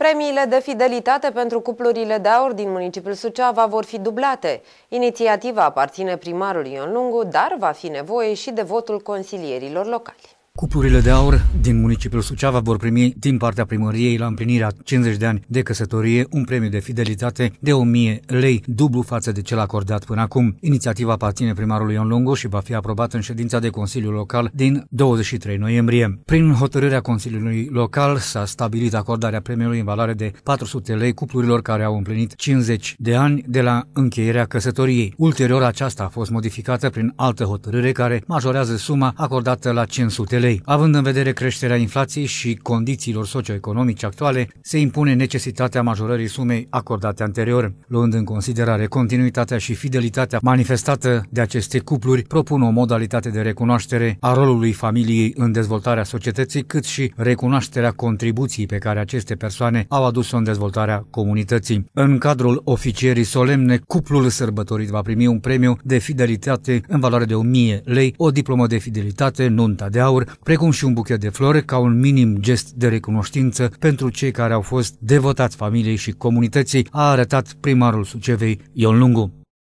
Premiile de fidelitate pentru cuplurile de aur din municipiul Suceava vor fi dublate. Inițiativa aparține primarului Ion Lungu, dar va fi nevoie și de votul consilierilor locali. Cuplurile de aur din municipiul Suceava vor primi din partea primăriei la împlinirea 50 de ani de căsătorie un premiu de fidelitate de 1000 lei, dublu față de cel acordat până acum. Inițiativa aparține primarului Ion Lungu și va fi aprobată în ședința de Consiliu Local din 23 noiembrie. Prin hotărârea Consiliului Local s-a stabilit acordarea premiului în valoare de 400 lei cuplurilor care au împlinit 50 de ani de la încheierea căsătoriei. Ulterior, aceasta a fost modificată prin altă hotărâre care majorează suma acordată la 500 lei. 2023. Având în vedere creșterea inflației și condițiilor socioeconomice actuale, se impune necesitatea majorării sumei acordate anterior. Luând în considerare continuitatea și fidelitatea manifestată de aceste cupluri, propun o modalitate de recunoaștere a rolului familiei în dezvoltarea societății, cât și recunoașterea contribuției pe care aceste persoane au adus-o în dezvoltarea comunității. În cadrul oficierii solemne, cuplul sărbătorit va primi un premiu de fidelitate în valoare de 1000 lei, o diplomă de fidelitate, nunta de aur, precum și un buchet de flori ca un minim gest de recunoștință pentru cei care au fost devotați familiei și comunității, a arătat primarul Sucevei Ion Lungu.